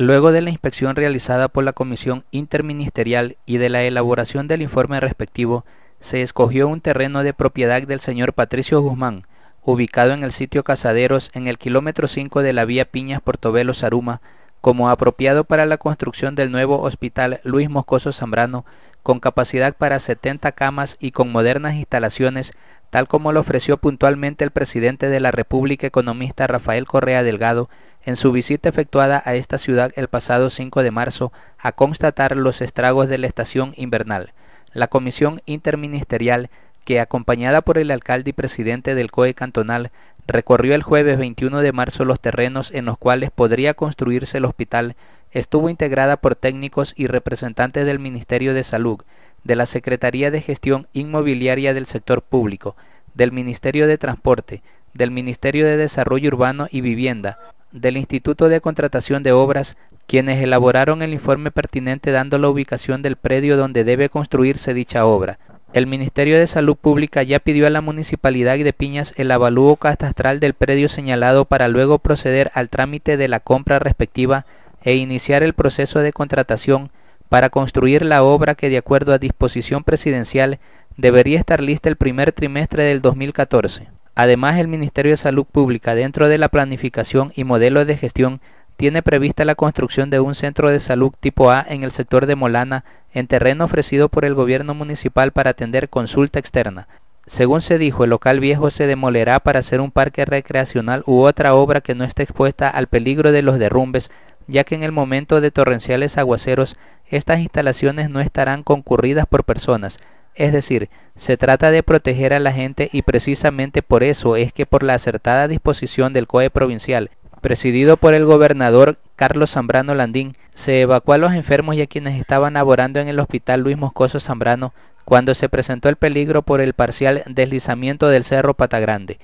Luego de la inspección realizada por la Comisión Interministerial y de la elaboración del informe respectivo, se escogió un terreno de propiedad del señor Patricio Guzmán, ubicado en el sitio Casaderos en el kilómetro 5 de la vía Piñas Portobelo zaruma como apropiado para la construcción del nuevo hospital Luis Moscoso Zambrano, con capacidad para 70 camas y con modernas instalaciones, tal como lo ofreció puntualmente el presidente de la República Economista Rafael Correa Delgado en su visita efectuada a esta ciudad el pasado 5 de marzo a constatar los estragos de la estación invernal. La comisión interministerial que acompañada por el alcalde y presidente del COE cantonal recorrió el jueves 21 de marzo los terrenos en los cuales podría construirse el hospital, estuvo integrada por técnicos y representantes del Ministerio de Salud, de la Secretaría de Gestión Inmobiliaria del Sector Público, del Ministerio de Transporte, del Ministerio de Desarrollo Urbano y Vivienda, del Instituto de Contratación de Obras, quienes elaboraron el informe pertinente dando la ubicación del predio donde debe construirse dicha obra. El Ministerio de Salud Pública ya pidió a la Municipalidad de Piñas el avalúo catastral del predio señalado para luego proceder al trámite de la compra respectiva e iniciar el proceso de contratación para construir la obra que de acuerdo a disposición presidencial debería estar lista el primer trimestre del 2014. Además, el Ministerio de Salud Pública, dentro de la planificación y modelo de gestión, tiene prevista la construcción de un centro de salud tipo A en el sector de Molana, en terreno ofrecido por el gobierno municipal para atender consulta externa. Según se dijo, el local viejo se demolerá para hacer un parque recreacional u otra obra que no esté expuesta al peligro de los derrumbes, ya que en el momento de torrenciales aguaceros estas instalaciones no estarán concurridas por personas, es decir, se trata de proteger a la gente y precisamente por eso es que por la acertada disposición del COE provincial, presidido por el gobernador Carlos Zambrano Landín, se evacuó a los enfermos y a quienes estaban laborando en el hospital Luis Moscoso Zambrano cuando se presentó el peligro por el parcial deslizamiento del Cerro Patagrande.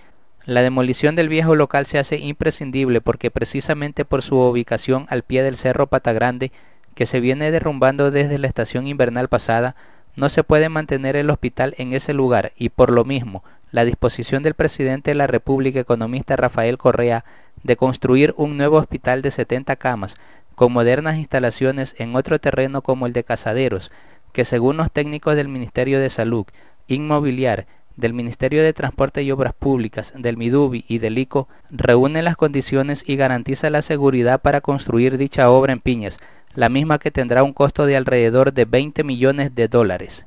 La demolición del viejo local se hace imprescindible porque precisamente por su ubicación al pie del Cerro Patagrande, que se viene derrumbando desde la estación invernal pasada, no se puede mantener el hospital en ese lugar y por lo mismo, la disposición del presidente de la República economista Rafael Correa de construir un nuevo hospital de 70 camas con modernas instalaciones en otro terreno como el de Casaderos, que según los técnicos del Ministerio de Salud, Inmobiliar, del Ministerio de Transporte y Obras Públicas, del Midubi y del ICO, reúne las condiciones y garantiza la seguridad para construir dicha obra en Piñas, la misma que tendrá un costo de alrededor de 20 millones de dólares.